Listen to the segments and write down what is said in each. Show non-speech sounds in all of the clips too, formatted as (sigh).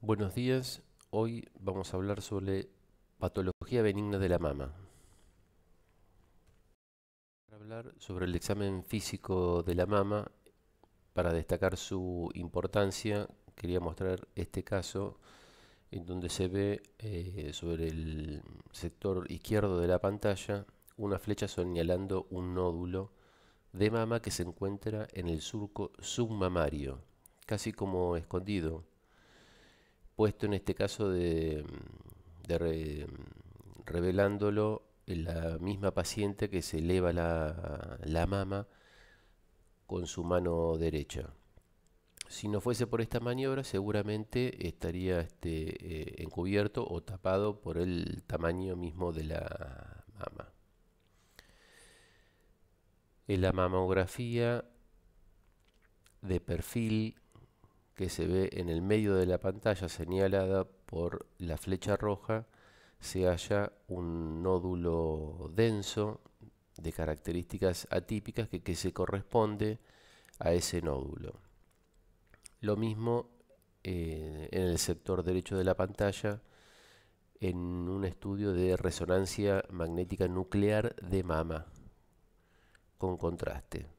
Buenos días, hoy vamos a hablar sobre patología benigna de la mama. Para hablar sobre el examen físico de la mama, para destacar su importancia, quería mostrar este caso en donde se ve eh, sobre el sector izquierdo de la pantalla una flecha señalando un nódulo de mama que se encuentra en el surco submamario, casi como escondido puesto en este caso de, revelándolo en la misma paciente que se eleva la, mama con su mano derecha. Si no fuese por esta maniobra, seguramente estaría este, eh, encubierto o tapado por el tamaño mismo de la mama. En la mamografía de perfil que se ve en el medio de la pantalla señalada por la flecha roja se halla un nódulo denso de características atípicas que, se corresponde a ese nódulo. Lo mismo eh, en el sector derecho de la pantalla en un estudio de resonancia magnética nuclear de mama con contraste.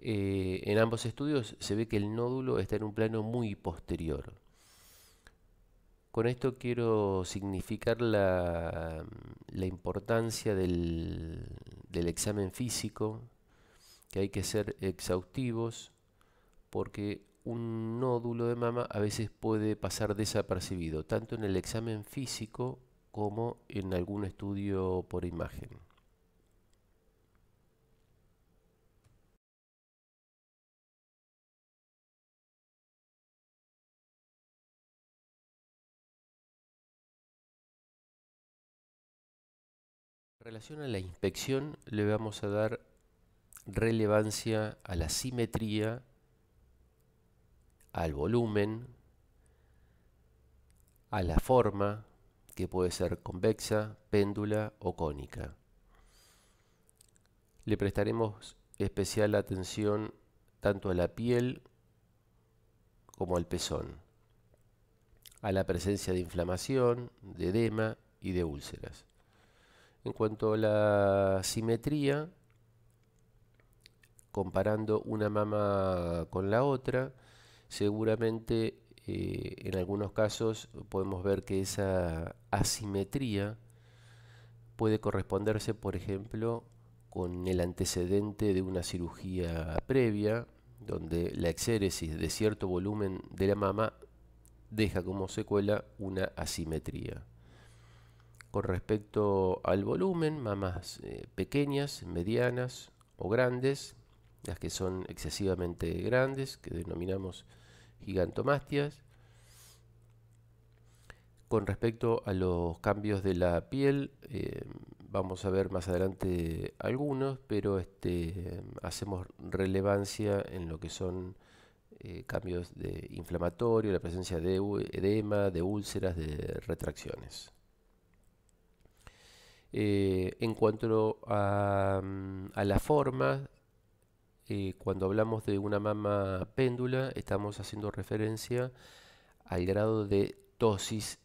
Eh, en ambos estudios se ve que el nódulo está en un plano muy posterior. Con esto quiero significar la, importancia del, examen físico, que hay que ser exhaustivos, porque un nódulo de mama a veces puede pasar desapercibido, tanto en el examen físico como en algún estudio por imagen. En relación a la inspección le vamos a dar relevancia a la simetría, al volumen, a la forma, que puede ser convexa, péndula o cónica. Le prestaremos especial atención tanto a la piel como al pezón, a la presencia de inflamación, de edema y de úlceras. En cuanto a la simetría, comparando una mama con la otra, seguramente eh, en algunos casos podemos ver que esa asimetría puede corresponderse, por ejemplo, con el antecedente de una cirugía previa, donde la exéresis de cierto volumen de la mama deja como secuela una asimetría con respecto al volumen, mamas eh, pequeñas, medianas o grandes, las que son excesivamente grandes, que denominamos gigantomastias. Con respecto a los cambios de la piel, eh, vamos a ver más adelante algunos, pero este, hacemos relevancia en lo que son eh, cambios de inflamatorio, la presencia de edema, de úlceras, de retracciones. Eh, en cuanto a, mm, la forma, eh, cuando hablamos de una mama péndula, estamos haciendo referencia al grado de tosis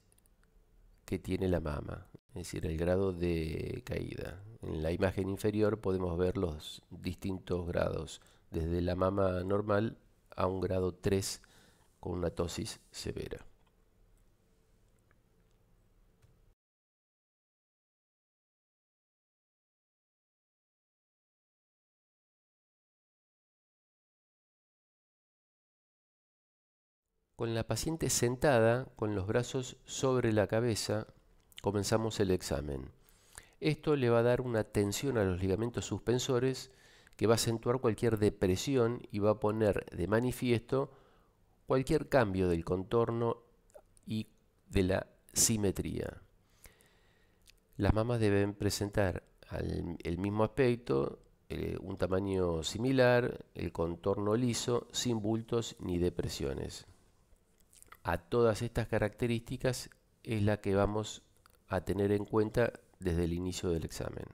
que tiene la mama, es decir, el grado de caída. En la imagen inferior podemos ver los distintos grados, desde la mama normal a un grado 3 con una tosis severa. Con la paciente sentada, con los brazos sobre la cabeza, comenzamos el examen. Esto le va a dar una tensión a los ligamentos suspensores que va a acentuar cualquier depresión y va a poner de manifiesto cualquier cambio del contorno y de la simetría. Las mamas deben presentar el mismo aspecto, eh, un tamaño similar, el contorno liso, sin bultos ni depresiones a todas estas características es la que vamos a tener en cuenta desde el inicio del examen.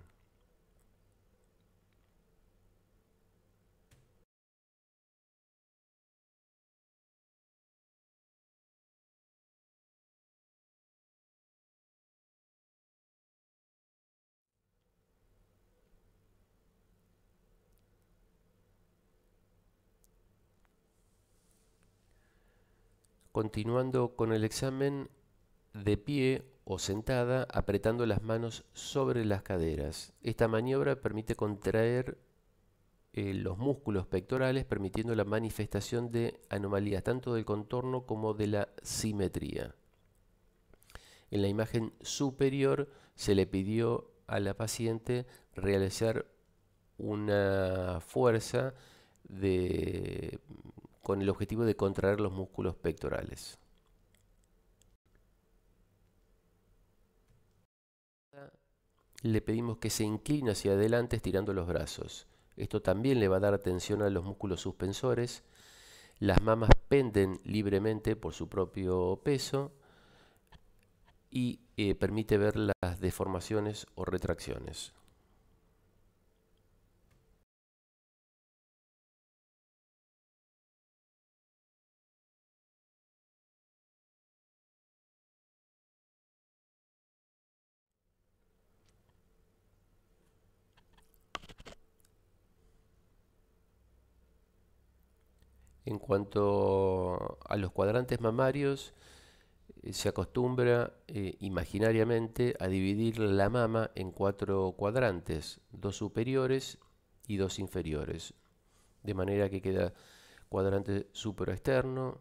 continuando con el examen de pie o sentada apretando las manos sobre las caderas. Esta maniobra permite contraer eh, los músculos pectorales permitiendo la manifestación de anomalías tanto del contorno como de la simetría. En la imagen superior se le pidió a la paciente realizar una fuerza de con el objetivo de contraer los músculos pectorales. Le pedimos que se incline hacia adelante estirando los brazos. Esto también le va a dar atención a los músculos suspensores. Las mamas penden libremente por su propio peso y eh, permite ver las deformaciones o retracciones. En cuanto a los cuadrantes mamarios, eh, se acostumbra eh, imaginariamente a dividir la mama en cuatro cuadrantes, dos superiores y dos inferiores, de manera que queda cuadrante interno,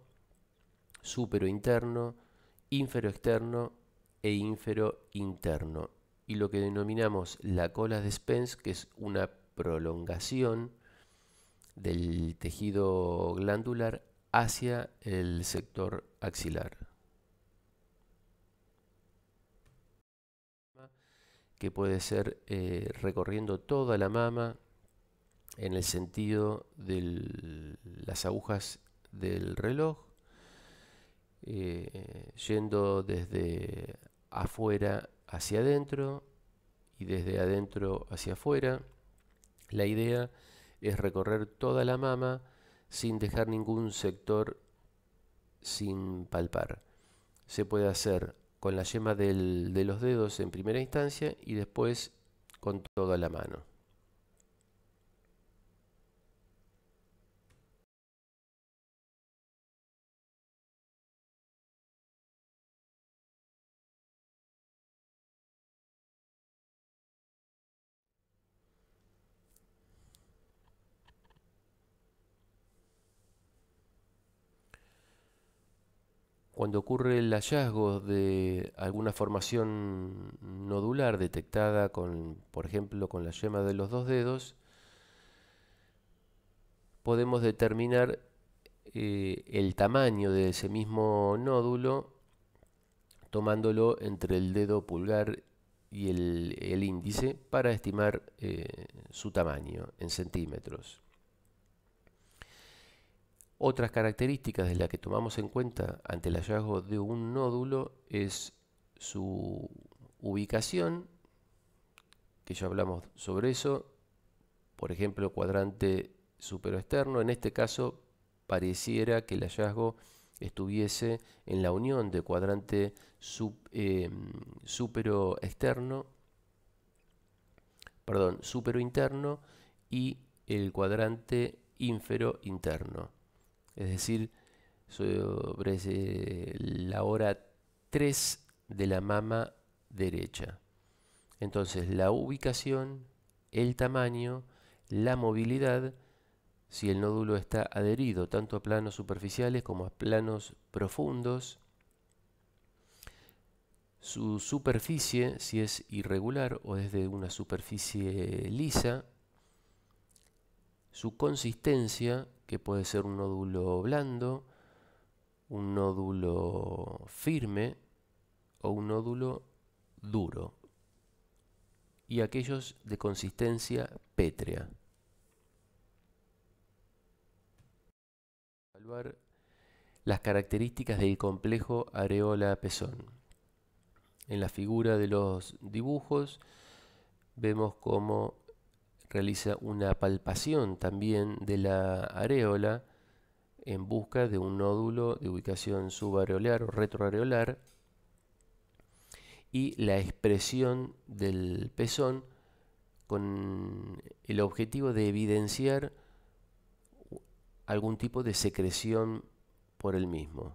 superointerno, externo e interno. Y lo que denominamos la cola de Spence, que es una prolongación del tejido glandular hacia el sector axilar. que puede ser eh, recorriendo toda la mama en el sentido de las agujas del reloj, eh, yendo desde afuera hacia adentro y desde adentro hacia afuera. La idea es recorrer toda la mama sin dejar ningún sector sin palpar. Se puede hacer con la yema de los dedos en primera instancia y después con toda la mano. Cuando ocurre el hallazgo de alguna formación nodular detectada con, por ejemplo, con la yema de los dos dedos, podemos determinar eh, el tamaño de ese mismo nódulo tomándolo entre el dedo pulgar y el, índice para estimar eh, su tamaño en centímetros. Otras características de las que tomamos en cuenta ante el hallazgo de un nódulo es su ubicación, que ya hablamos sobre eso, por ejemplo, cuadrante externo. en este caso pareciera que el hallazgo estuviese en la unión de cuadrante sub, eh, em, superoexterno, y el cuadrante ínfero interno es decir, sobre eh, la hora 3 de la mama derecha. Entonces, la ubicación, el tamaño, la movilidad, si el nódulo está adherido tanto a planos superficiales como a planos profundos, su superficie, si es irregular o es de una superficie lisa, su consistencia que puede ser un nódulo blando, un nódulo firme o un nódulo duro, y aquellos de consistencia pétrea. Evaluar las características del complejo areola-pezón. En la figura de los dibujos vemos cómo realiza una palpación también de la areola en busca de un nódulo de ubicación subareolar o retroareolar y la expresión del pezón con el objetivo de evidenciar algún tipo de secreción por el mismo.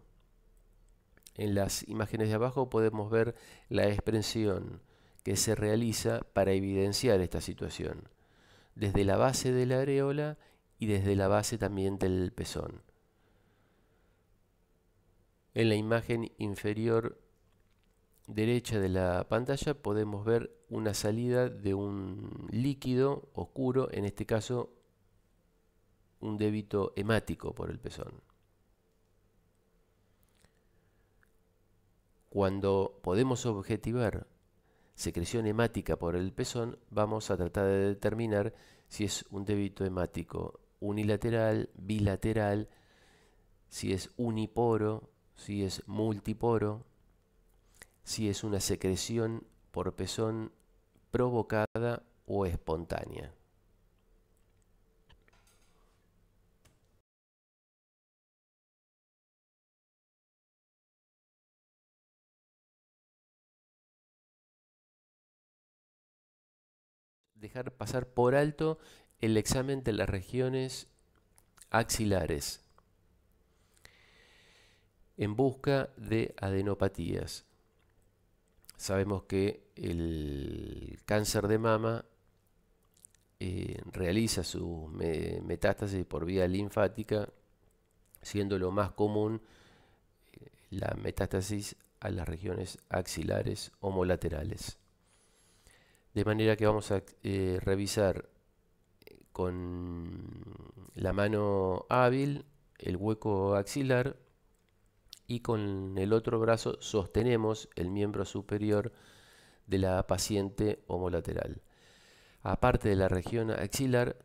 En las imágenes de abajo podemos ver la expresión que se realiza para evidenciar esta situación desde la base de la areola y desde la base también del pezón. En la imagen inferior derecha de la pantalla podemos ver una salida de un líquido oscuro, en este caso un débito hemático por el pezón. Cuando podemos objetivar secreción hemática por el pezón, vamos a tratar de determinar si es un débito hemático unilateral, bilateral, si es uniporo, si es multiporo, si es una secreción por pezón provocada o espontánea. dejar pasar por alto el examen de las regiones axilares en busca de adenopatías. Sabemos que el cáncer de mama eh, realiza su metástasis por vía linfática, siendo lo más común eh, la metástasis a las regiones axilares homolaterales. De manera que vamos a eh, revisar eh, con la mano hábil el hueco axilar y con el otro brazo sostenemos el miembro superior de la paciente homolateral. Aparte de la región axilar,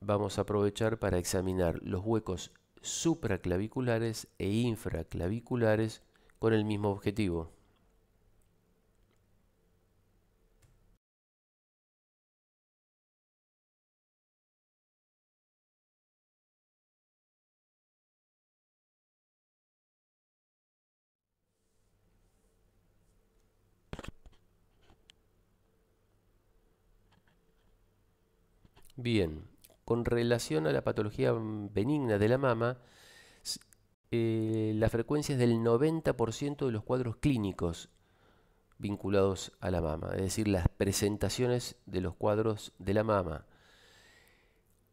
vamos a aprovechar para examinar los huecos supraclaviculares e infraclaviculares con el mismo objetivo. Bien, con relación a la patología benigna de la mama, eh, la frecuencia es del 90% de los cuadros clínicos vinculados a la mama, es decir, las presentaciones de los cuadros de la mama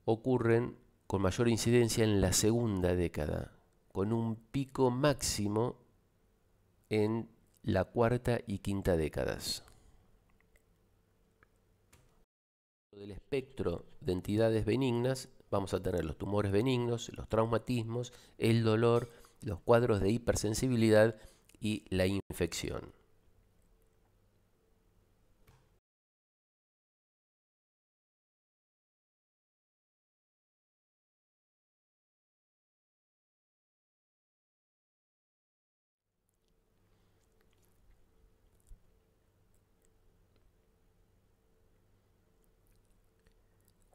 ocurren con mayor incidencia en la segunda década, con un pico máximo en la cuarta y quinta décadas. del espectro de entidades benignas vamos a tener los tumores benignos, los traumatismos, el dolor, los cuadros de hipersensibilidad y la infección.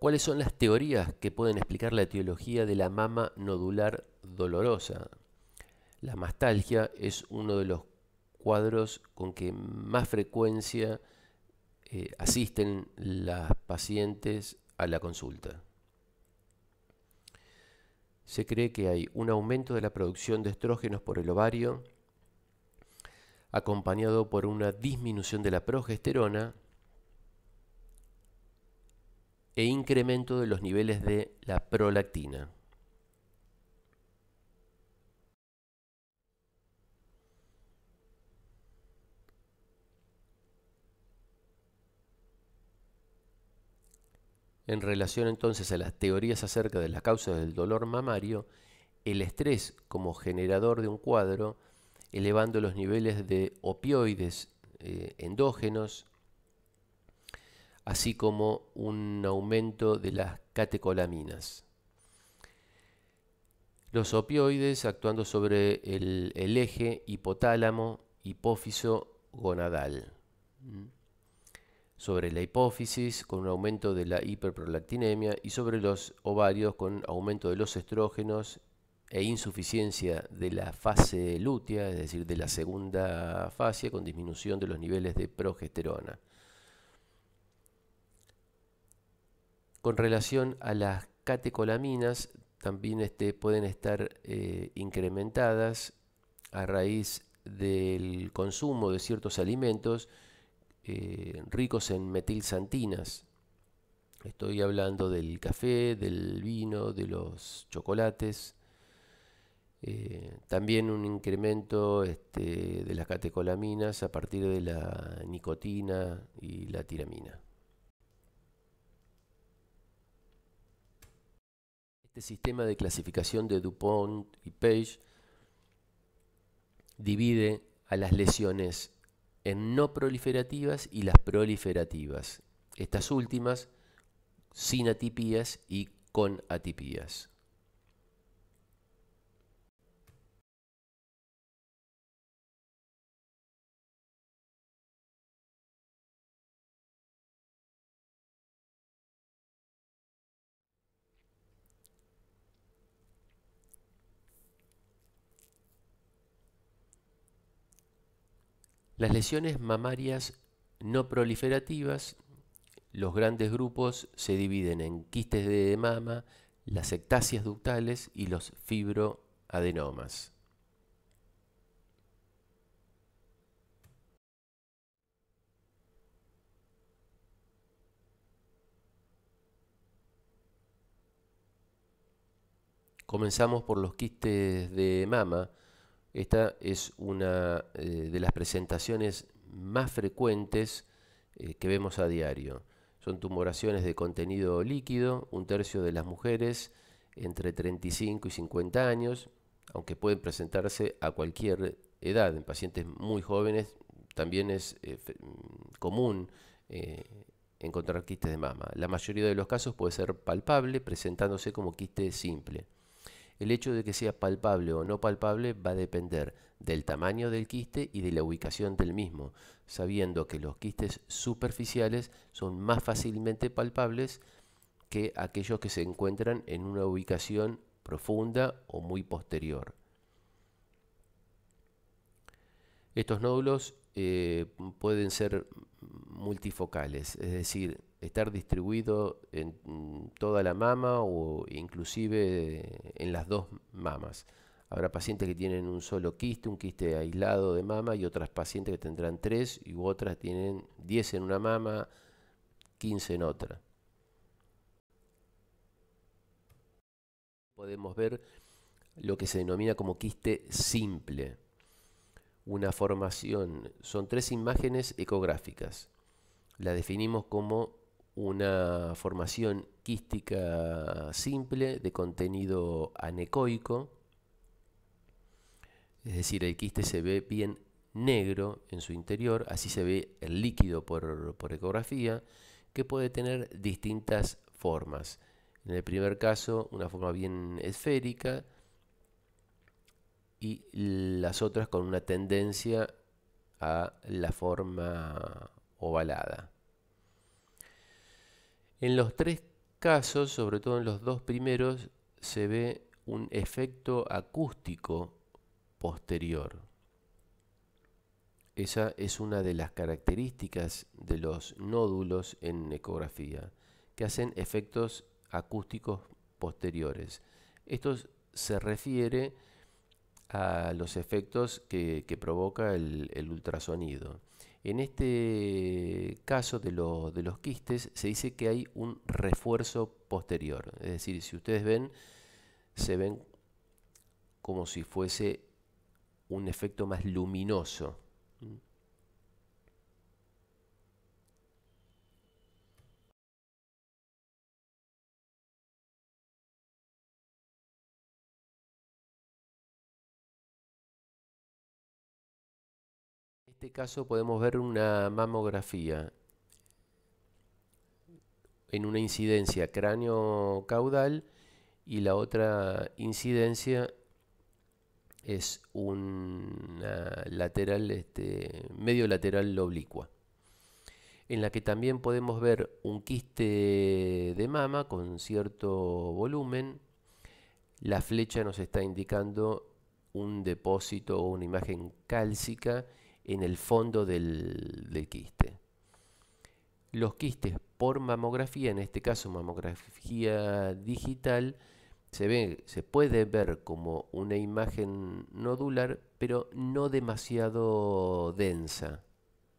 ¿Cuáles son las teorías que pueden explicar la etiología de la mama nodular dolorosa? La mastalgia es uno de los cuadros con que más frecuencia eh, asisten las pacientes a la consulta. Se cree que hay un aumento de la producción de estrógenos por el ovario, acompañado por una disminución de la progesterona, e incremento de los niveles de la prolactina. En relación entonces a las teorías acerca de las causas del dolor mamario, el estrés como generador de un cuadro, elevando los niveles de opioides eh, endógenos, así como un aumento de las catecolaminas. Los opioides actuando sobre el, eje hipotálamo, hipófiso, gonadal. Sobre la hipófisis con un aumento de la hiperprolactinemia y sobre los ovarios con aumento de los estrógenos e insuficiencia de la fase lútea, es decir, de la segunda fase con disminución de los niveles de progesterona. Con relación a las catecolaminas, también este, pueden estar eh, incrementadas a raíz del consumo de ciertos alimentos eh, ricos en metilsantinas. Estoy hablando del café, del vino, de los chocolates. Eh, también un incremento este, de las catecolaminas a partir de la nicotina y la tiramina. Este sistema de clasificación de DuPont y Page divide a las lesiones en no proliferativas y las proliferativas. Estas últimas sin atipías y con atipías. Las lesiones mamarias no proliferativas, los grandes grupos se dividen en quistes de mama, las ectasias ductales y los fibroadenomas. Comenzamos por los quistes de mama. Esta es una eh, de las presentaciones más frecuentes eh, que vemos a diario. Son tumoraciones de contenido líquido, un tercio de las mujeres entre 35 y 50 años, aunque pueden presentarse a cualquier edad. En pacientes muy jóvenes también es eh, mm, común encontrar quistes de mama. La mayoría de los casos puede ser palpable presentándose como quiste simple. El hecho de que sea palpable o no palpable va a depender del tamaño del quiste y de la ubicación del mismo, sabiendo que los quistes superficiales son más fácilmente palpables que aquellos que se encuentran en una ubicación profunda o muy posterior. Estos nódulos eh, pueden ser multifocales, es decir, estar distribuido en mm, toda la mama o inclusive eh, en las dos mamas. Habrá pacientes que tienen un solo quiste, un quiste aislado de mama y otras pacientes que tendrán tres y otras tienen 10 en una mama, 15 en otra. Podemos ver lo que se denomina como quiste simple. Una formación, son tres imágenes ecográficas. La definimos como una formación quística simple de contenido anecoico, es decir, el quiste se ve bien negro en su interior, así se ve el líquido por, ecografía, que puede tener distintas formas. En el primer caso, una forma bien esférica y las otras con una tendencia a la forma ovalada. En los tres casos, sobre todo en los dos primeros, se ve un efecto acústico posterior. Esa es una de las características de los nódulos en ecografía, que hacen efectos acústicos posteriores. Esto se refiere a los efectos que, provoca el ultrasonido. En este caso de, los quistes se dice que hay un refuerzo posterior, es decir, si ustedes ven, se ven como si fuese un efecto más luminoso. En este caso podemos ver una mamografía en una incidencia cráneo caudal y la otra incidencia es una lateral, este, medio lateral oblicua, en la que también podemos ver un quiste de mama con cierto volumen. La flecha nos está indicando un depósito o una imagen cálcica en el fondo del, quiste. Los quistes por mamografía, en este caso mamografía digital, se, se puede ver como una imagen nodular, pero no demasiado densa.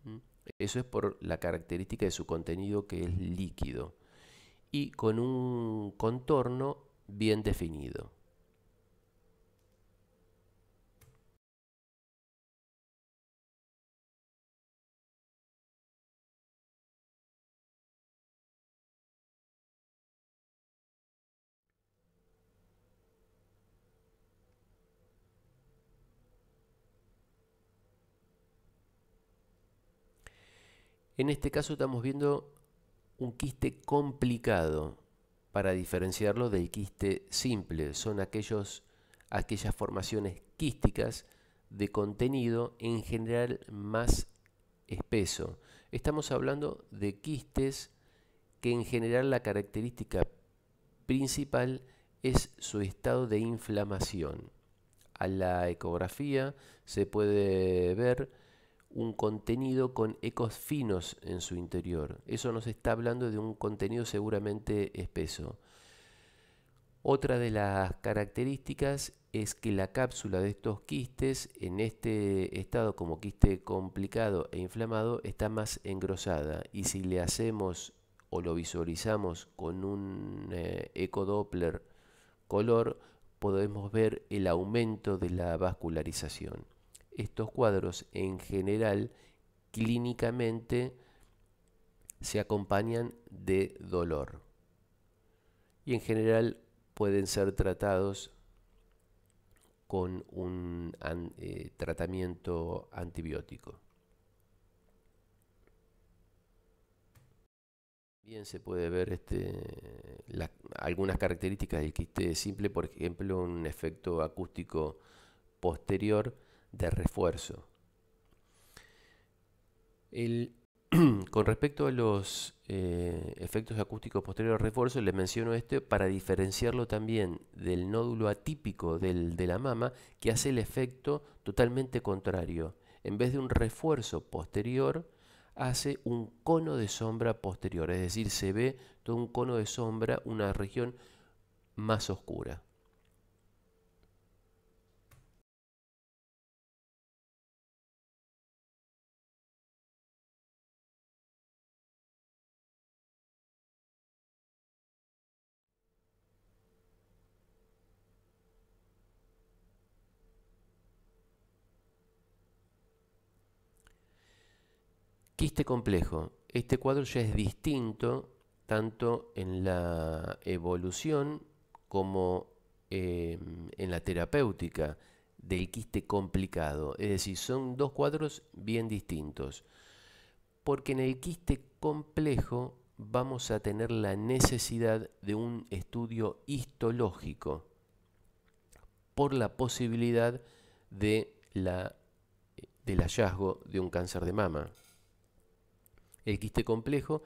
¿Mm? Eso es por la característica de su contenido que es líquido y con un contorno bien definido. En este caso estamos viendo un quiste complicado para diferenciarlo del quiste simple. Son aquellos, aquellas formaciones quísticas de contenido en general más espeso. Estamos hablando de quistes que en general la característica principal es su estado de inflamación. A la ecografía se puede ver un contenido con ecos finos en su interior. Eso nos está hablando de un contenido seguramente espeso. Otra de las características es que la cápsula de estos quistes en este estado como quiste complicado e inflamado está más engrosada y si le hacemos o lo visualizamos con un eh, eco Doppler color podemos ver el aumento de la vascularización estos cuadros en general clínicamente se acompañan de dolor y en general pueden ser tratados con un eh, tratamiento antibiótico. Bien se puede ver este, algunas características del quiste simple, por ejemplo, un efecto acústico posterior de refuerzo. (clears throat) con respecto a los eh, efectos acústicos posteriores al refuerzo, le menciono este para diferenciarlo también del nódulo atípico del, de la mama que hace el efecto totalmente contrario. En vez de un refuerzo posterior, hace un cono de sombra posterior, es decir, se ve todo un cono de sombra, una región más oscura. Quiste complejo. Este cuadro ya es distinto tanto en la evolución como eh, en la terapéutica del quiste complicado. Es decir, son dos cuadros bien distintos. Porque en el quiste complejo vamos a tener la necesidad de un estudio histológico por la posibilidad de del hallazgo de un cáncer de mama. El quiste complejo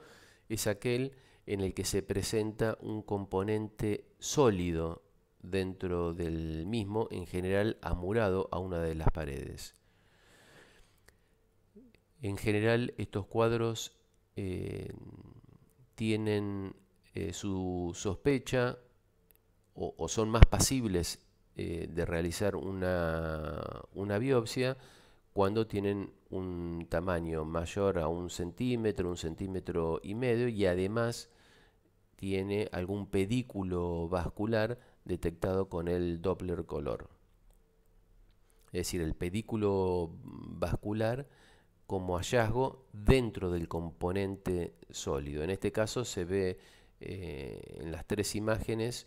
es aquel en el que se presenta un componente sólido dentro del mismo, en general amurado a una de las paredes. En general estos cuadros eh, tienen eh, su sospecha o, son más pasibles eh, de realizar una biopsia cuando tienen un tamaño mayor a un centímetro, un centímetro y medio y además tiene algún pedículo vascular detectado con el Doppler color. Es decir, el pedículo vascular como hallazgo dentro del componente sólido. En este caso se ve eh, en las tres imágenes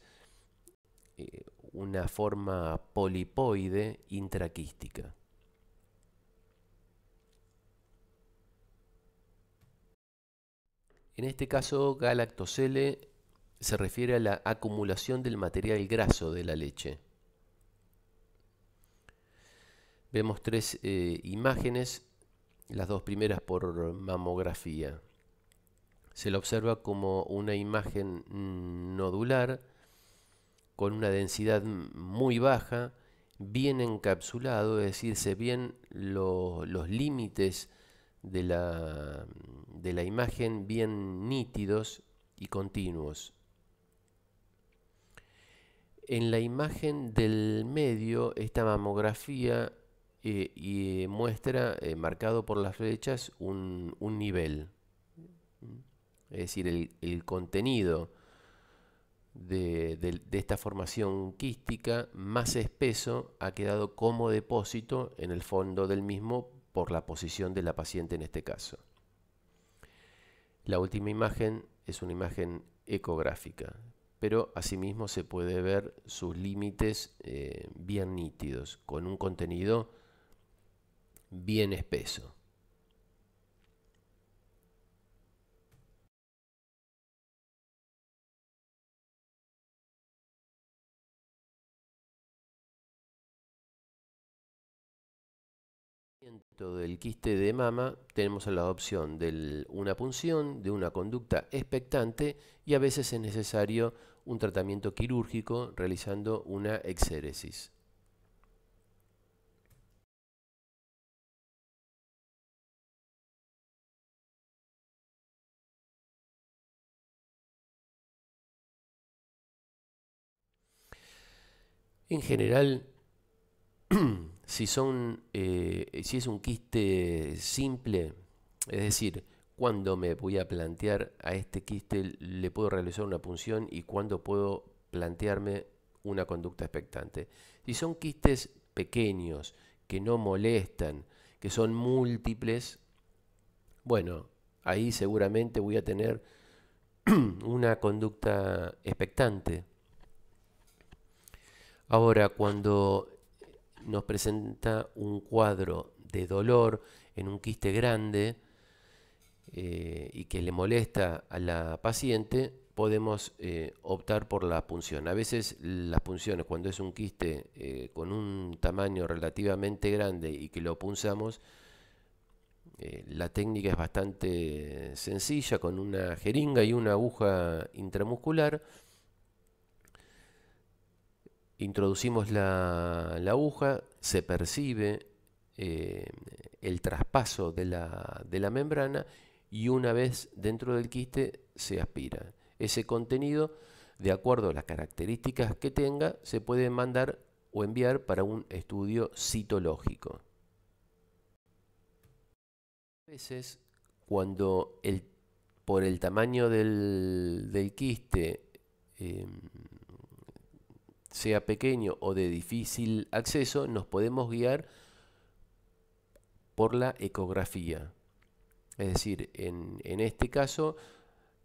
eh, una forma polipoide intraquística. En este caso, galactosele se refiere a la acumulación del material graso de la leche. Vemos tres eh, imágenes, las dos primeras por mamografía. Se la observa como una imagen nodular con una densidad muy baja, bien encapsulado, es decir, se ven los límites de la, de la imagen bien nítidos y continuos. En la imagen del medio, esta mamografía eh, eh, muestra eh, marcado por las flechas un, nivel. Es decir, el, contenido de, esta formación quística más espeso ha quedado como depósito en el fondo del mismo por la posición de la paciente en este caso. La última imagen es una imagen ecográfica, pero asimismo se puede ver sus límites eh, bien nítidos, con un contenido bien espeso. del quiste de mama tenemos la opción de una punción, de una conducta expectante y a veces es necesario un tratamiento quirúrgico realizando una exéresis. En general, (clears throat) si, son, eh, si es un quiste simple, es decir, cuándo me voy a plantear a este quiste le puedo realizar una punción y cuándo puedo plantearme una conducta expectante. Si son quistes pequeños, que no molestan, que son múltiples, bueno, ahí seguramente voy a tener (clears throat) una conducta expectante. Ahora, cuando nos presenta un cuadro de dolor en un quiste grande eh, y que le molesta a la paciente, podemos eh, optar por la punción. A veces las punciones, cuando es un quiste eh, con un tamaño relativamente grande y que lo punzamos, la técnica es bastante sencilla, con una jeringa y una aguja intramuscular Introducimos la, aguja, se percibe eh, el traspaso de la, membrana y una vez dentro del quiste se aspira. Ese contenido, de acuerdo a las características que tenga, se puede mandar o enviar para un estudio citológico. A veces, cuando por el tamaño del, quiste em, sea pequeño o de difícil acceso, nos podemos guiar por la ecografía. Es decir, en, este caso,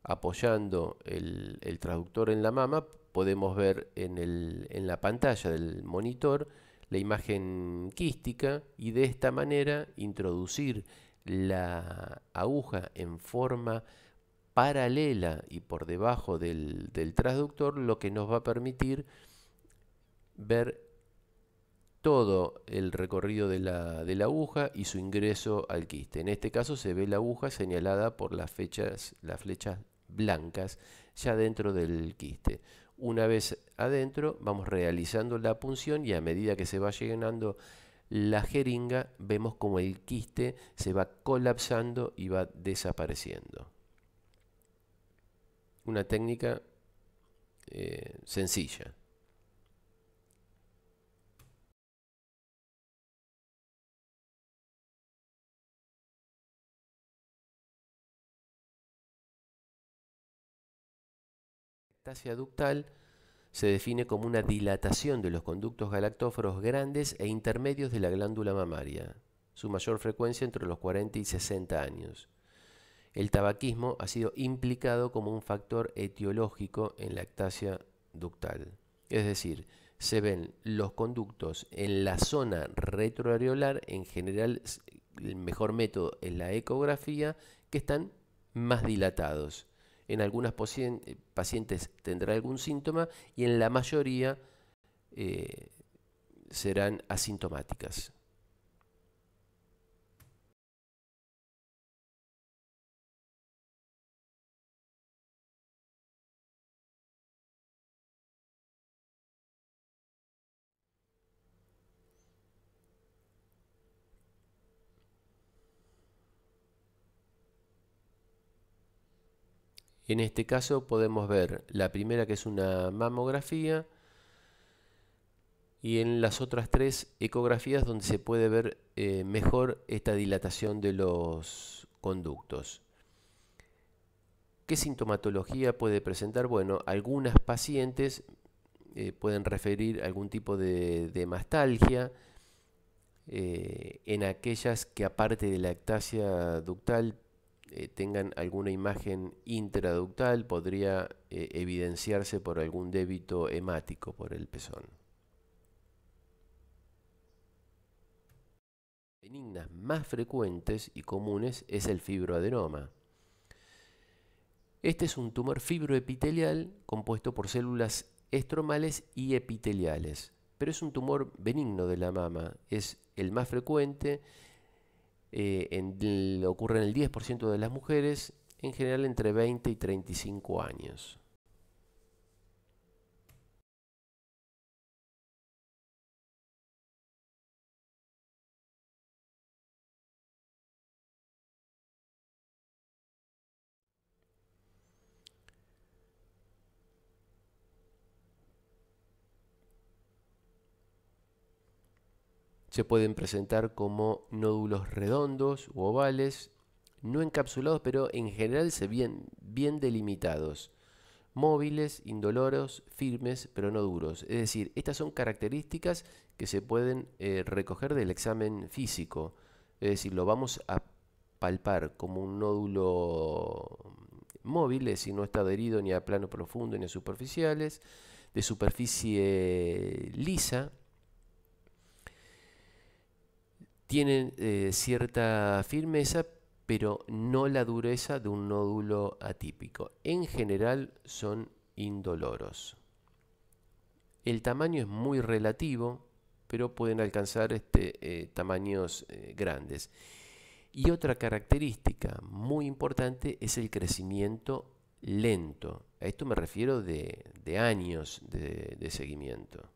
apoyando el, traductor en la mama, podemos ver en, la pantalla del monitor la imagen quística y de esta manera introducir la aguja en forma paralela y por debajo del, del, traductor, lo que nos va a permitir ver todo el recorrido de la, aguja y su ingreso al quiste. En este caso se ve la aguja señalada por las, las flechas blancas ya dentro del quiste. Una vez adentro vamos realizando la punción y a medida que se va llenando la jeringa vemos como el quiste se va colapsando y va desapareciendo. Una técnica eh, sencilla. La ectasia ductal se define como una dilatación de los conductos galactóforos grandes e intermedios de la glándula mamaria, su mayor frecuencia entre los 40 y 60 años. El tabaquismo ha sido implicado como un factor etiológico en la ectasia ductal. Es decir, se ven los conductos en la zona retroareolar, en general el mejor método es la ecografía, que están más dilatados en algunas eh, pacientes tendrá algún síntoma y en la mayoría eh, serán asintomáticas. En este caso podemos ver la primera que es una mamografía y en las otras tres ecografías donde se puede ver eh, mejor esta dilatación de los conductos. ¿Qué sintomatología puede presentar? Bueno, algunas pacientes eh, pueden referir algún tipo de, mastalgia eh, en aquellas que aparte de la ectasia ductal eh, tengan alguna imagen intraductal podría eh, evidenciarse por algún débito hemático por el pezón. Benignas más frecuentes y comunes es el fibroadenoma. Este es un tumor fibroepitelial compuesto por células estromales y epiteliales, pero es un tumor benigno de la mama, es el más frecuente eh, ocurre en el 10% de las mujeres, en general entre 20 y 35 años. Se pueden presentar como nódulos redondos u ovales, no encapsulados, pero en general se bien, bien delimitados. Móviles, indoloros, firmes, pero no duros. Es decir, estas son características que se pueden eh, recoger del examen físico. Es decir, lo vamos a palpar como un nódulo móvil, es decir, no está adherido ni a plano profundo ni a superficiales, de superficie lisa, tienen eh, cierta firmeza, pero no la dureza de un nódulo atípico. En general son indoloros. El tamaño es muy relativo, pero pueden alcanzar este, eh, tamaños eh, grandes. Y otra característica muy importante es el crecimiento lento. A esto me refiero de, años de seguimiento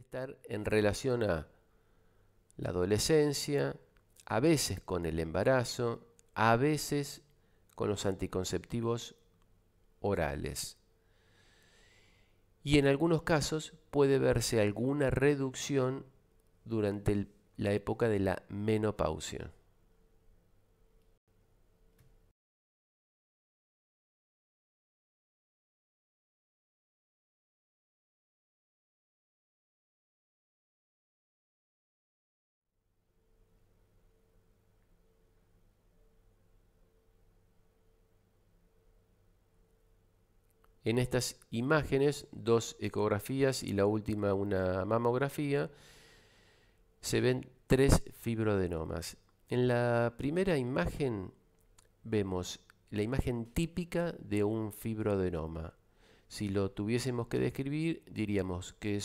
estar en relación a la adolescencia, a veces con el embarazo, a veces con los anticonceptivos orales. Y en algunos casos puede verse alguna reducción durante la época de la menopausia. En estas imágenes, dos ecografías y la última una mamografía, se ven tres fibrodenomas. En la primera imagen vemos la imagen típica de un fibrodenoma. Si lo tuviésemos que describir, diríamos que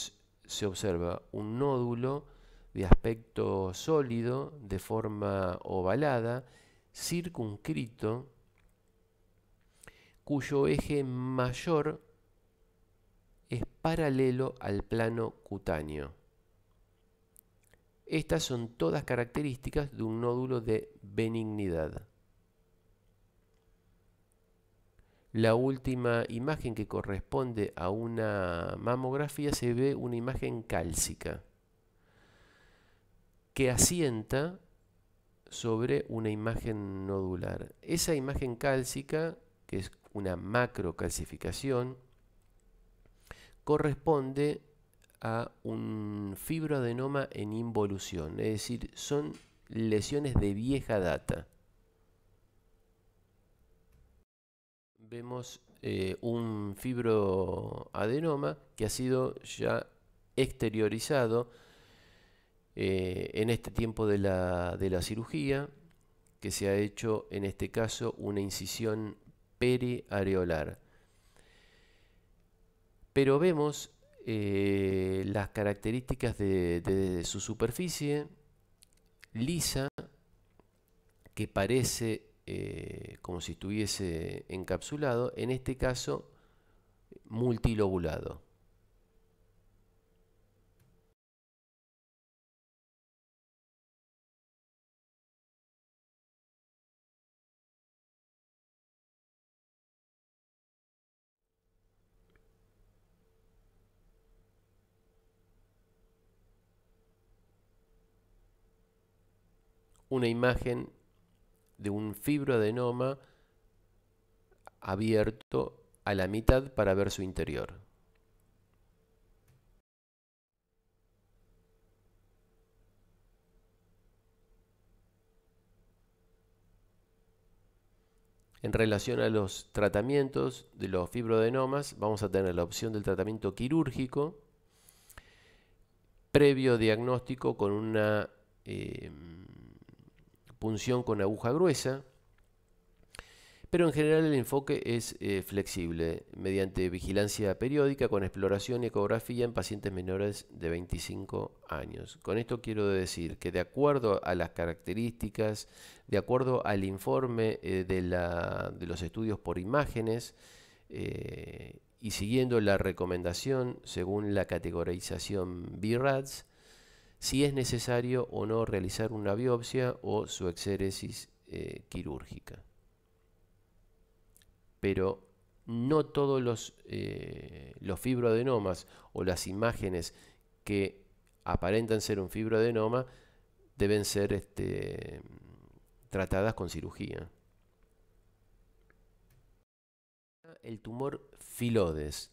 se observa un nódulo de aspecto sólido, de forma ovalada, circunscrito, cuyo eje mayor es paralelo al plano cutáneo. Estas son todas características de un nódulo de benignidad. La última imagen que corresponde a una mamografía se ve una imagen cálcica que asienta sobre una imagen nodular. Esa imagen cálcica, que es una macrocalcificación, corresponde a un fibroadenoma en involución, es decir, son lesiones de vieja data. Vemos eh, un fibroadenoma que ha sido ya exteriorizado eh, en este tiempo de la, de la cirugía, que se ha hecho en este caso una incisión periareolar. Pero vemos eh, las características de, su superficie lisa, que parece eh, como si estuviese encapsulado, en este caso multilobulado. una imagen de un fibroadenoma abierto a la mitad para ver su interior. En relación a los tratamientos de los fibroadenomas, vamos a tener la opción del tratamiento quirúrgico, previo diagnóstico con una eh, punción con aguja gruesa, pero en general el enfoque es eh, flexible, mediante vigilancia periódica con exploración y ecografía en pacientes menores de 25 años. Con esto quiero decir que de acuerdo a las características, de acuerdo al informe eh, de, los estudios por imágenes eh, y siguiendo la recomendación según la categorización B-RADS si es necesario o no realizar una biopsia o su exéresis eh, quirúrgica. Pero no todos eh, los, fibroadenomas o las imágenes que aparentan ser un fibroadenoma deben ser este, tratadas con cirugía. El tumor filodes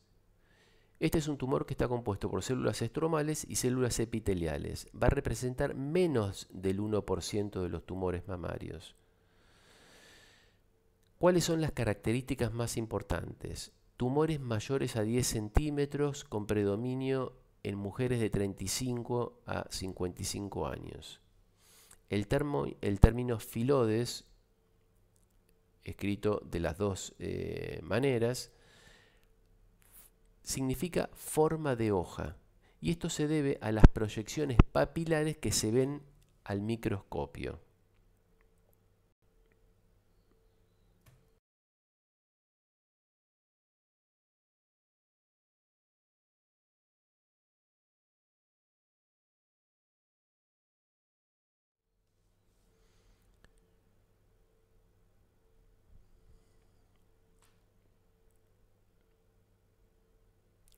este es un tumor que está compuesto por células estromales y células epiteliales. Va a representar menos del 1% de los tumores mamarios. ¿Cuáles son las características más importantes? Tumores mayores a 10 centímetros con predominio en mujeres de 35 a 55 años. El, término filodes, escrito de las dos eh, maneras, significa forma de hoja y esto se debe a las proyecciones papilares que se ven al microscopio.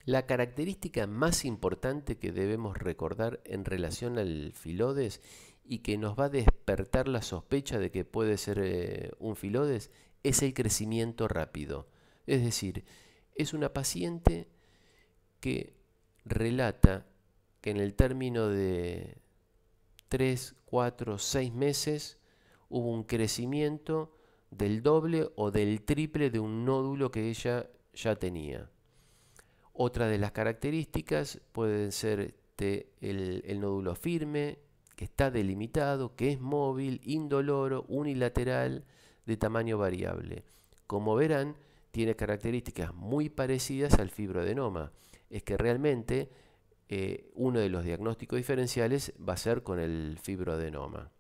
La característica más importante que debemos recordar en relación al filodes y que nos va a despertar la sospecha de que puede ser eh, un filodes es el crecimiento rápido. Es decir, es una paciente que relata que en el término de 3, 4, 6 meses hubo un crecimiento del doble o del triple de un nódulo que ella ya tenía. Otra de las características pueden ser este, el, nódulo firme, que está delimitado, que es móvil, indoloro, unilateral, de tamaño variable. Como verán, tiene características muy parecidas al fibroadenoma. Es que realmente eh, uno de los diagnósticos diferenciales va a ser con el fibroadenoma.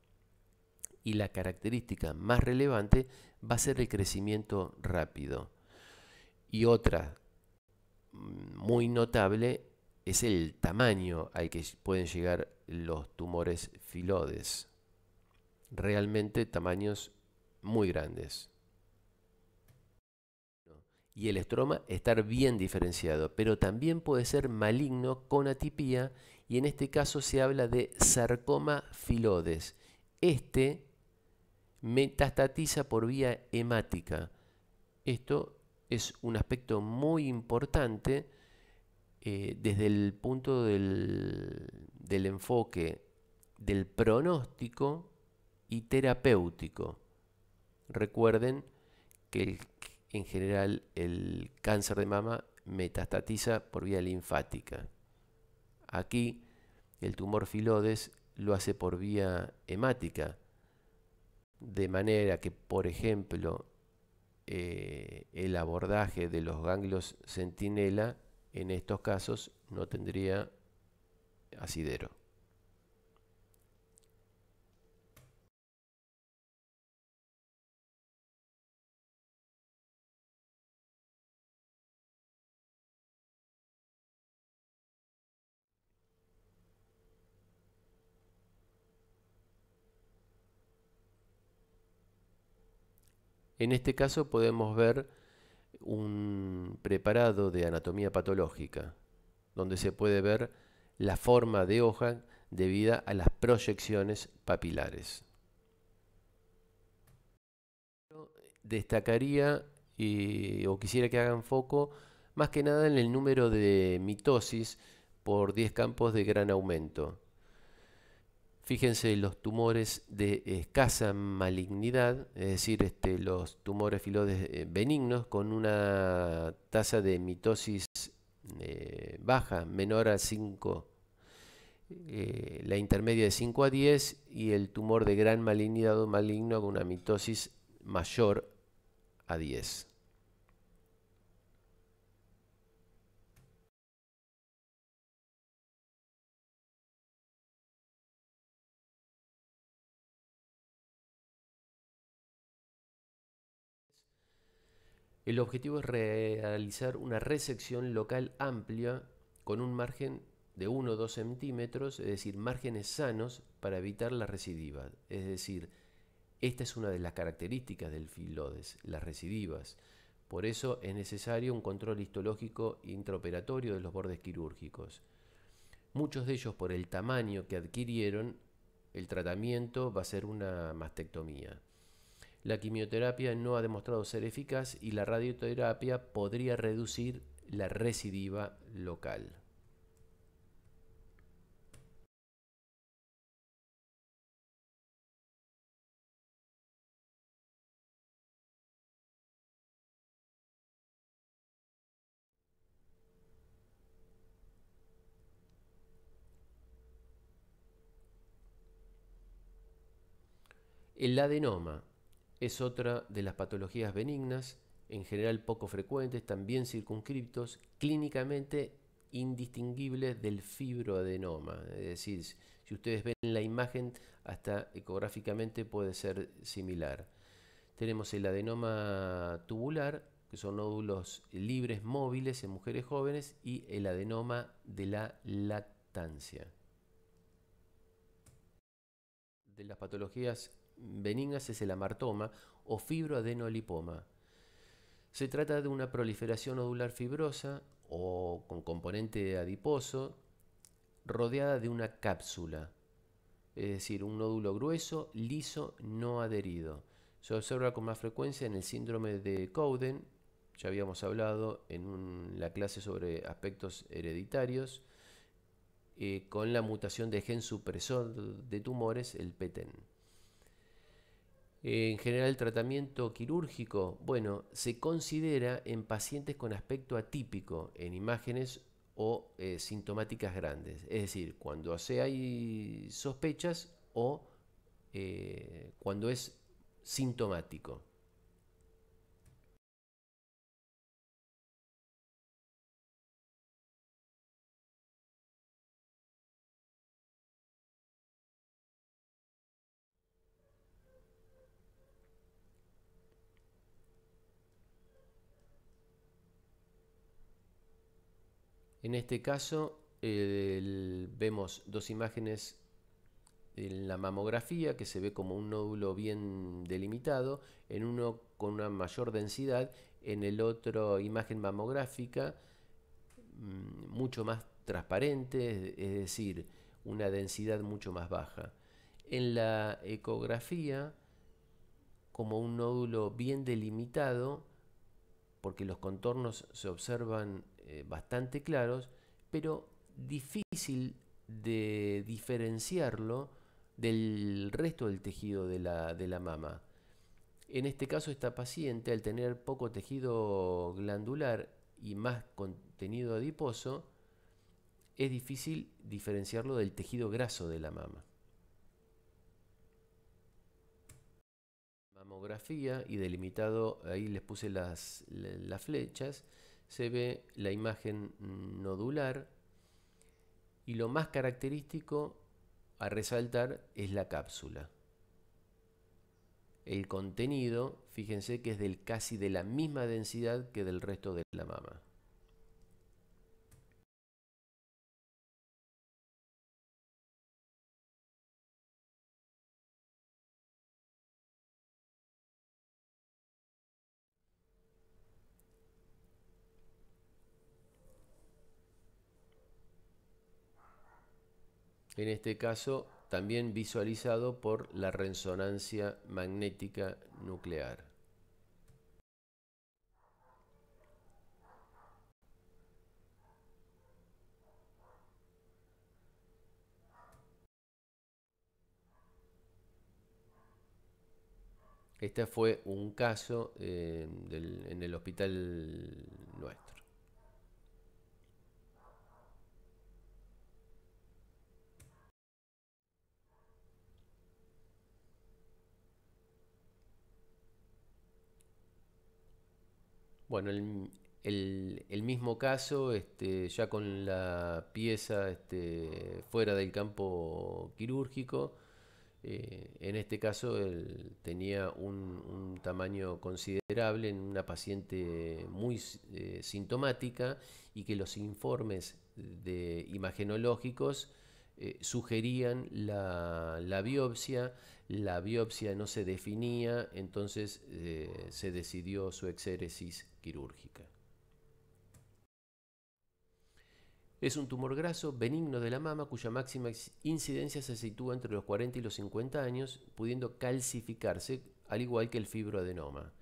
Y la característica más relevante va a ser el crecimiento rápido. Y otra muy notable es el tamaño al que pueden llegar los tumores filodes. Realmente tamaños muy grandes. Y el estroma estar bien diferenciado, pero también puede ser maligno con atipía y en este caso se habla de sarcoma filodes. Este metastatiza por vía hemática. Esto es un aspecto muy importante eh, desde el punto del, enfoque del pronóstico y terapéutico. Recuerden que en general el cáncer de mama metastatiza por vía linfática. Aquí el tumor filodes lo hace por vía hemática, de manera que, por ejemplo, eh, el abordaje de los ganglios centinela en estos casos no tendría asidero. En este caso podemos ver un preparado de anatomía patológica, donde se puede ver la forma de hoja debida a las proyecciones papilares. Destacaría o quisiera que hagan foco más que nada en el número de mitosis por 10 campos de gran aumento. Fíjense los tumores de escasa malignidad, es decir, este, los tumores filodes eh, benignos con una tasa de mitosis eh, baja, menor a 5, eh, la intermedia de 5 a 10 y el tumor de gran malignidad o maligno con una mitosis mayor a 10. El objetivo es realizar una resección local amplia con un margen de 1 o 2 centímetros, es decir, márgenes sanos para evitar la recidiva. Es decir, esta es una de las características del filodes, las recidivas. Por eso es necesario un control histológico intraoperatorio de los bordes quirúrgicos. Muchos de ellos, por el tamaño que adquirieron, el tratamiento va a ser una mastectomía la quimioterapia no ha demostrado ser eficaz y la radioterapia podría reducir la recidiva local. El adenoma es otra de las patologías benignas, en general poco frecuentes, también circunscriptos, clínicamente indistinguibles del fibroadenoma. Es decir, si ustedes ven la imagen, hasta ecográficamente puede ser similar. Tenemos el adenoma tubular, que son nódulos libres móviles en mujeres jóvenes, y el adenoma de la lactancia. De las patologías benignas es el amartoma o fibroadenolipoma. Se trata de una proliferación nodular fibrosa o con componente adiposo rodeada de una cápsula, es decir, un nódulo grueso, liso, no adherido. Se observa con más frecuencia en el síndrome de Cowden, ya habíamos hablado en la clase sobre aspectos hereditarios, eh, con la mutación de gen supresor de tumores, el PETEN. Eh, en general el tratamiento quirúrgico, bueno, se considera en pacientes con aspecto atípico, en imágenes o eh, sintomáticas grandes. Es decir, cuando hay sospechas o eh, cuando es sintomático. En este caso vemos dos imágenes en la mamografía que se ve como un nódulo bien delimitado, en uno con una mayor densidad, en el otro imagen mamográfica mm, mucho más transparente, es decir, una densidad mucho más baja. En la ecografía, como un nódulo bien delimitado, porque los contornos se observan eh, bastante claros, pero difícil de diferenciarlo del resto del tejido de la, de la mama. En este caso, esta paciente, al tener poco tejido glandular y más contenido adiposo, es difícil diferenciarlo del tejido graso de la mama. Mamografía y delimitado, ahí les puse las flechas se ve la imagen nodular y lo más característico a resaltar es la cápsula. El contenido, fíjense que es del casi de la misma densidad que del resto de la mama. en este caso también visualizado por la resonancia magnética nuclear. Este fue un caso eh, en el hospital nuestro. Bueno, el, mismo caso, este, ya con la pieza este, fuera del campo quirúrgico, eh, en este caso tenía un, tamaño considerable en una paciente muy eh, sintomática y que los informes de imagenológicos eh, sugerían la, la, biopsia, la biopsia no se definía, entonces se decidió su exéresis quirúrgica. Es un tumor graso benigno de la mama cuya máxima incidencia se sitúa entre los 40 y los 50 años, pudiendo calcificarse al igual que el fibroadenoma.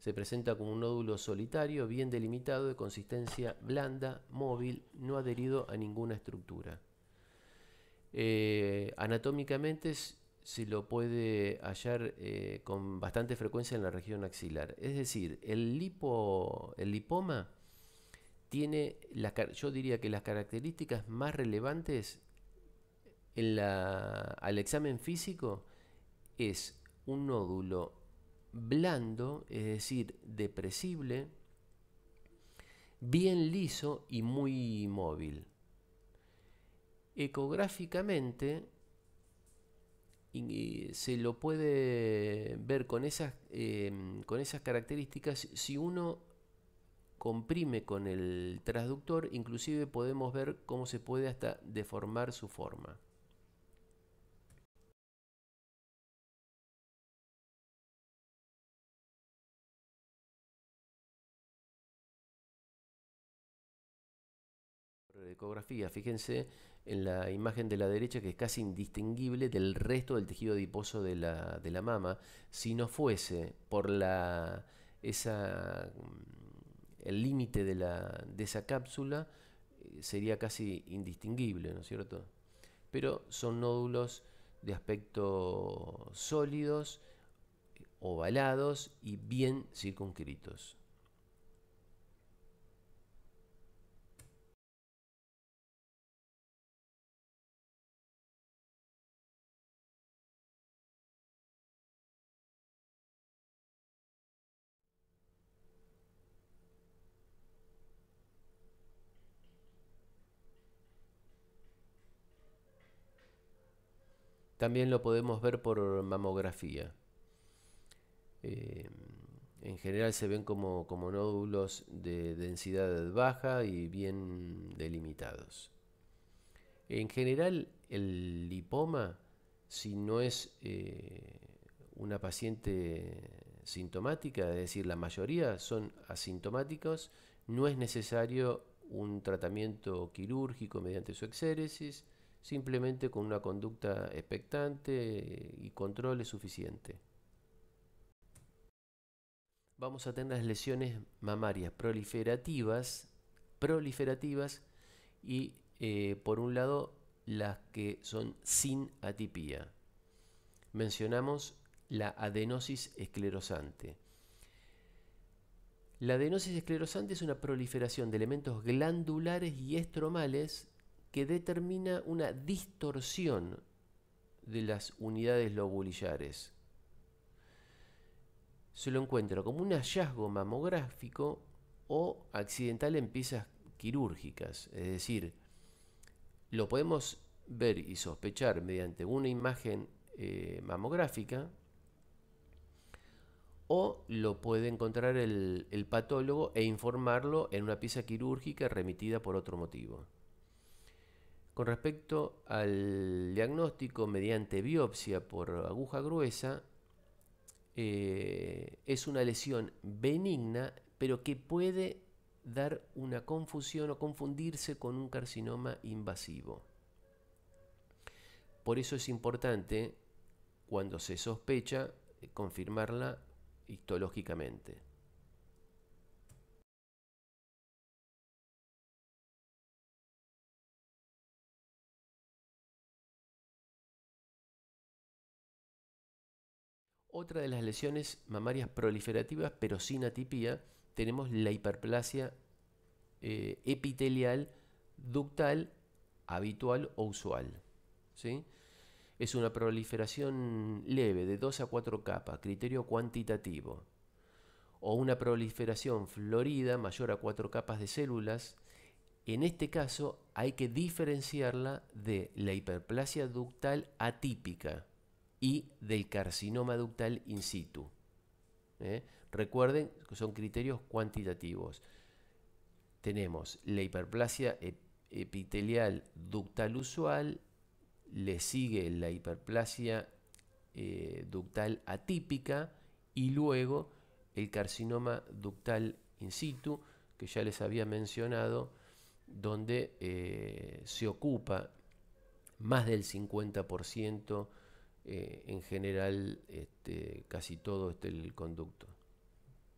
Se presenta como un nódulo solitario, bien delimitado, de consistencia blanda, móvil, no adherido a ninguna estructura. Eh, anatómicamente es se lo puede hallar eh, con bastante frecuencia en la región axilar. Es decir, el, lipo, el lipoma tiene, yo diría que las características más relevantes en al examen físico es un nódulo blando, es decir, depresible, bien liso y muy móvil. Ecográficamente, y se lo puede ver eh, con esas, características si uno comprime con el transductor inclusive podemos ver cómo se puede hasta deformar su forma ecografía fíjense en la imagen de la derecha que es casi indistinguible del resto del tejido adiposo de la, de la mama, si no fuese por la, esa, mm, el límite de, de esa cápsula, eh, sería casi indistinguible, ¿no es cierto? Pero son nódulos de aspecto sólidos, eh, ovalados y bien circunscritos. También lo podemos ver por mamografía. Eh, en general se ven como, nódulos de densidad baja y bien delimitados. En general, el lipoma, si no es eh, una paciente sintomática, es decir, la mayoría son asintomáticos, no es necesario un tratamiento quirúrgico mediante su exéresis, simplemente con una conducta expectante eh, y control es suficiente. Vamos a tener las lesiones mamarias proliferativas, proliferativas y eh, por un lado las que son sin atipía. Mencionamos la adenosis esclerosante. La adenosis esclerosante es una proliferación de elementos glandulares y estromales que determina una distorsión de las unidades lobulillares. Se lo encuentra como un hallazgo mamográfico o accidental en piezas quirúrgicas, es decir, lo podemos ver y sospechar mediante una imagen eh, mamográfica o lo puede encontrar el patólogo e informarlo en una pieza quirúrgica remitida por otro motivo. Con respecto al diagnóstico mediante biopsia por aguja gruesa, eh, es una lesión benigna, pero que puede dar una confusión o confundirse con un carcinoma invasivo. Por eso es importante, cuando se sospecha, confirmarla histológicamente. Otra de las lesiones mamarias proliferativas, pero sin atipía, tenemos la hiperplasia eh, epitelial ductal habitual o usual. Es una proliferación leve de 2 a 4 capas, criterio cuantitativo. O una proliferación florida mayor a 4 capas de células. En este caso hay que diferenciarla de la hiperplasia ductal atípica y del carcinoma ductal in situ. ¿eh? Recuerden que son criterios cuantitativos. Tenemos la hiperplasia e-, epitelial ductal usual, le sigue la hiperplasia eh, ductal atípica y luego el carcinoma ductal in situ, que ya les había mencionado, donde eh, se ocupa más del 50% eh, en general este, casi todo este, el conducto,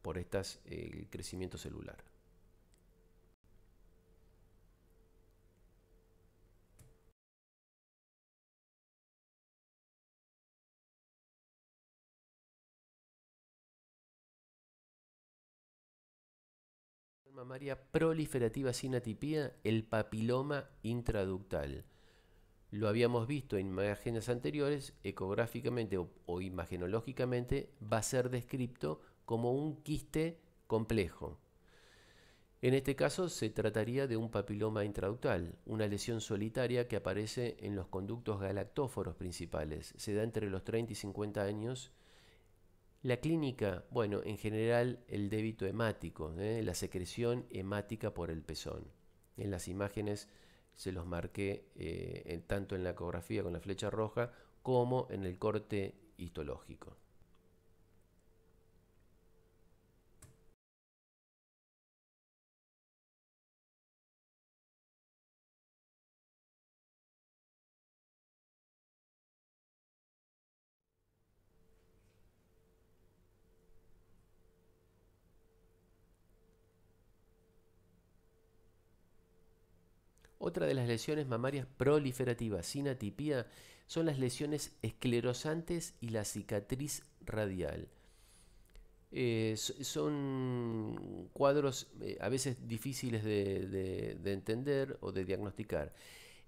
por estas, eh, el crecimiento celular. mamaria proliferativa sin atipía, el papiloma intraductal lo habíamos visto en imágenes anteriores, ecográficamente o, imagenológicamente, va a ser descrito como un quiste complejo. En este caso se trataría de un papiloma intraductal, una lesión solitaria que aparece en los conductos galactóforos principales. Se da entre los 30 y 50 años. La clínica, bueno, en general el débito hemático, ¿eh? la secreción hemática por el pezón. En las imágenes se los marqué eh, tanto en la ecografía con la flecha roja como en el corte histológico. Otra de las lesiones mamarias proliferativas sin atipía son las lesiones esclerosantes y la cicatriz radial. Eh, son cuadros eh, a veces difíciles de, de entender o de diagnosticar.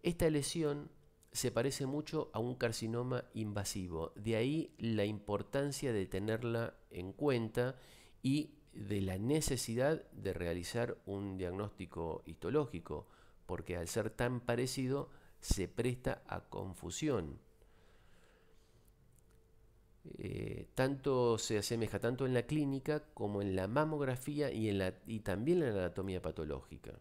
Esta lesión se parece mucho a un carcinoma invasivo, de ahí la importancia de tenerla en cuenta y de la necesidad de realizar un diagnóstico histológico porque al ser tan parecido se presta a confusión. Eh, tanto se asemeja tanto en la clínica como en la mamografía y, también en la anatomía patológica.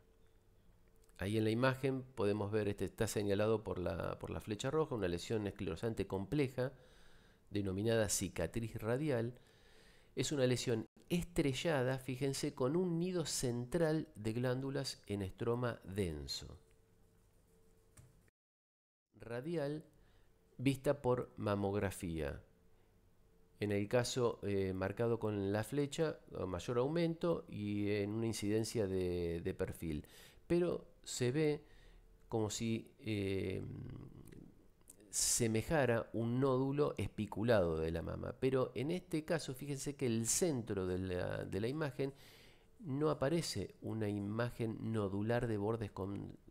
Ahí en la imagen podemos ver, este está señalado por la, por la flecha roja, una lesión esclerosante compleja denominada cicatriz radial, es una lesión estrellada, fíjense, con un nido central de glándulas en estroma denso. Radial, vista por mamografía. En el caso eh, marcado con la flecha, mayor aumento y en una incidencia de, perfil. Pero se ve como si eh, semejara un nódulo espiculado de la mama. Pero en este caso, fíjense que el centro de la, imagen no aparece una imagen nodular de bordes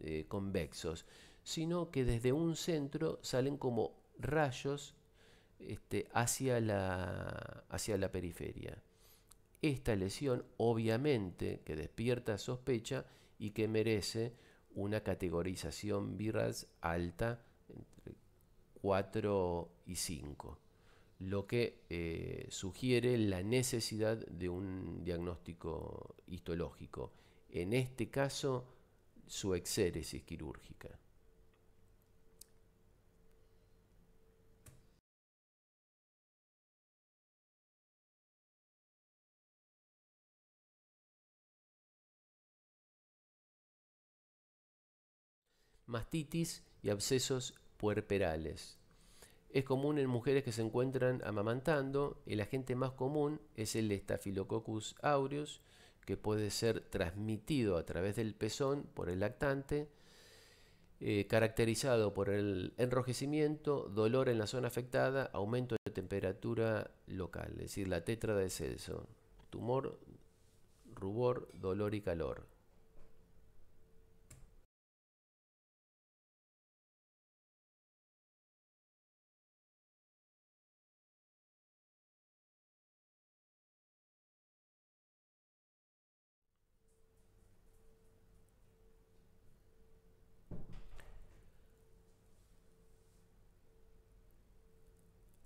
eh, convexos, sino que desde un centro salen como rayos este, hacia, la, hacia la periferia. Esta lesión obviamente que despierta sospecha y que merece una categorización viral alta, 4 y 5, lo que eh, sugiere la necesidad de un diagnóstico histológico, en este caso su exéresis quirúrgica. mastitis y abscesos puerperales. Es común en mujeres que se encuentran amamantando. El agente más común es el Staphylococcus aureus, que puede ser transmitido a través del pezón por el lactante, eh, caracterizado por el enrojecimiento, dolor en la zona afectada, aumento de temperatura local, es decir, la tetra de censo, tumor, rubor, dolor y calor.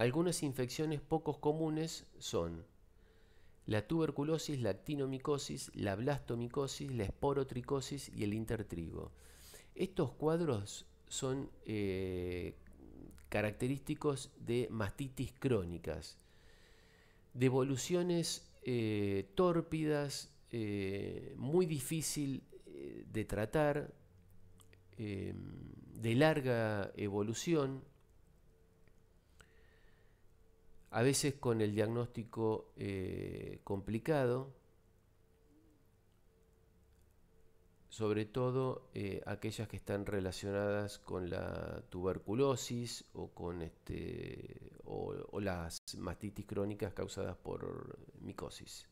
Algunas infecciones poco comunes son la tuberculosis, la actinomicosis, la blastomicosis, la esporotricosis y el intertrigo. Estos cuadros son eh, característicos de mastitis crónicas, devoluciones evoluciones eh, tórpidas, eh, muy difícil de tratar, de larga evolución, a veces con el diagnóstico eh, complicado, sobre todo eh, aquellas que están relacionadas con la tuberculosis o con este, o las mastitis crónicas causadas por micosis.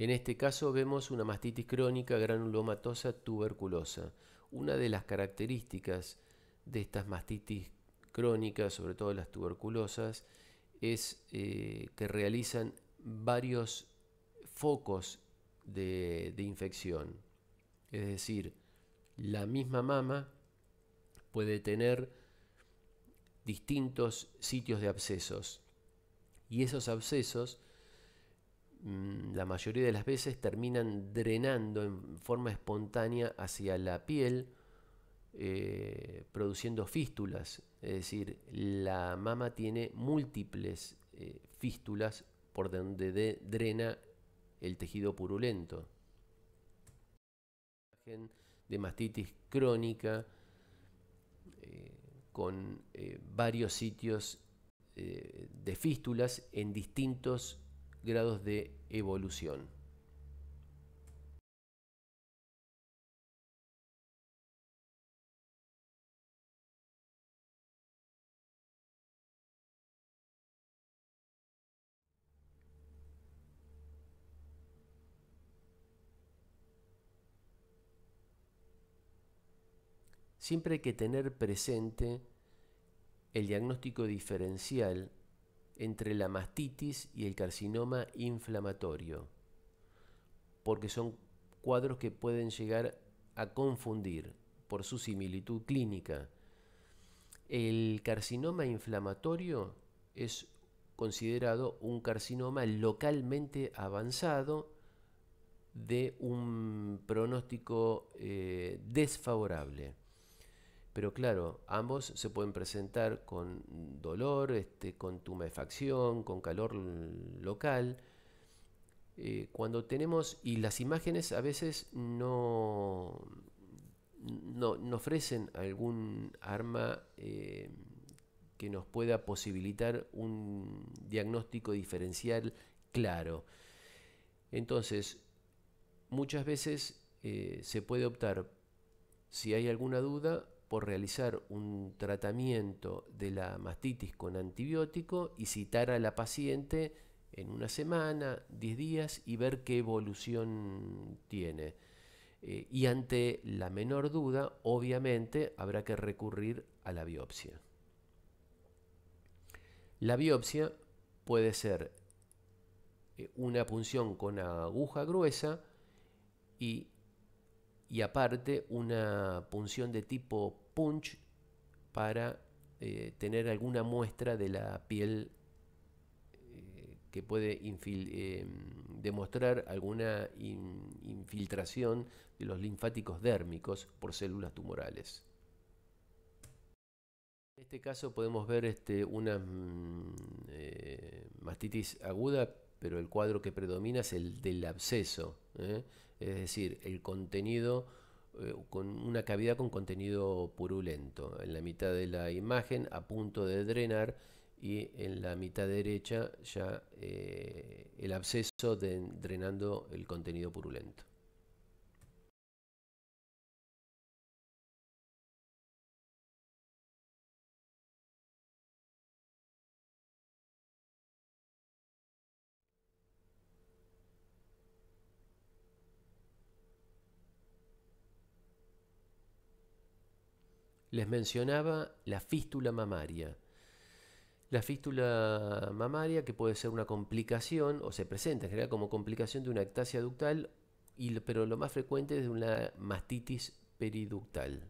En este caso vemos una mastitis crónica granulomatosa tuberculosa. Una de las características de estas mastitis crónicas, sobre todo las tuberculosas, es eh, que realizan varios focos de infección. Es decir, la misma mama puede tener distintos sitios de abscesos y esos abscesos Mm, la mayoría de las veces terminan drenando en forma espontánea hacia la piel, eh, produciendo fístulas. Es decir, la mama tiene múltiples eh, fístulas por donde drena el tejido purulento. De mastitis crónica eh, con varios sitios de fístulas en distintos grados de evolución. Siempre hay que tener presente el diagnóstico diferencial entre la mastitis y el carcinoma inflamatorio, porque son cuadros que pueden llegar a confundir por su similitud clínica. El carcinoma inflamatorio es considerado un carcinoma localmente avanzado de un pronóstico eh, desfavorable. Pero claro, ambos se pueden presentar con dolor, este, con tumefacción, con calor local. Eh, cuando tenemos, y las imágenes a veces no, no, ofrecen algún arma eh, que nos pueda posibilitar un diagnóstico diferencial claro. Entonces, muchas veces eh, se puede optar, si hay alguna duda, por realizar un tratamiento de la mastitis con antibiótico y citar a la paciente en una semana, 10 días y ver qué evolución tiene. Eh, y ante la menor duda, obviamente, habrá que recurrir a la biopsia. La biopsia puede ser eh, una punción con aguja gruesa y y aparte una punción de tipo punch para eh, tener alguna muestra de la piel eh, que puede eh, demostrar alguna infiltración de los linfáticos dérmicos por células tumorales. En este caso podemos ver este, una mm, mastitis aguda, pero el cuadro que predomina es el del absceso es decir, el contenido eh, con una cavidad con contenido purulento en la mitad de la imagen a punto de drenar y en la mitad derecha ya eh, el absceso drenando el contenido purulento. Les mencionaba la fístula mamaria. La fístula mamaria que puede ser una complicación o se presenta en general como complicación de una ectasia ductal, y, pero lo más frecuente es de una mastitis periductal.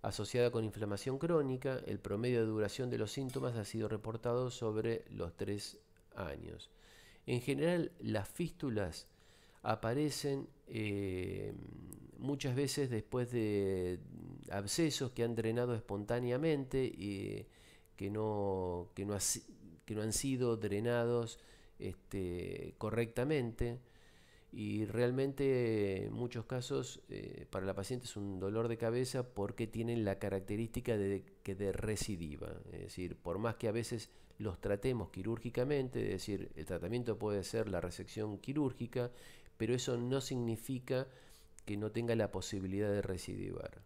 Asociada con inflamación crónica, el promedio de duración de los síntomas ha sido reportado sobre los tres años. En general, las fístulas aparecen eh, muchas veces después de abscesos que han drenado espontáneamente y que no, han sido drenados este, correctamente. Y realmente en muchos casos eh, para la paciente es un dolor de cabeza porque tienen la característica de que de recidiva. Es decir, por más que a veces los tratemos quirúrgicamente, es decir, el tratamiento puede ser la resección quirúrgica, pero eso no significa que no tenga la posibilidad de recidivar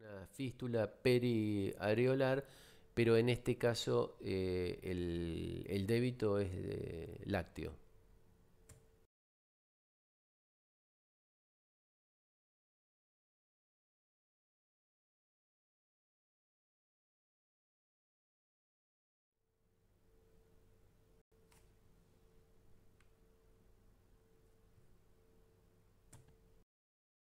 una fístula periareolar, pero en este caso eh, el, el, débito es de lácteo.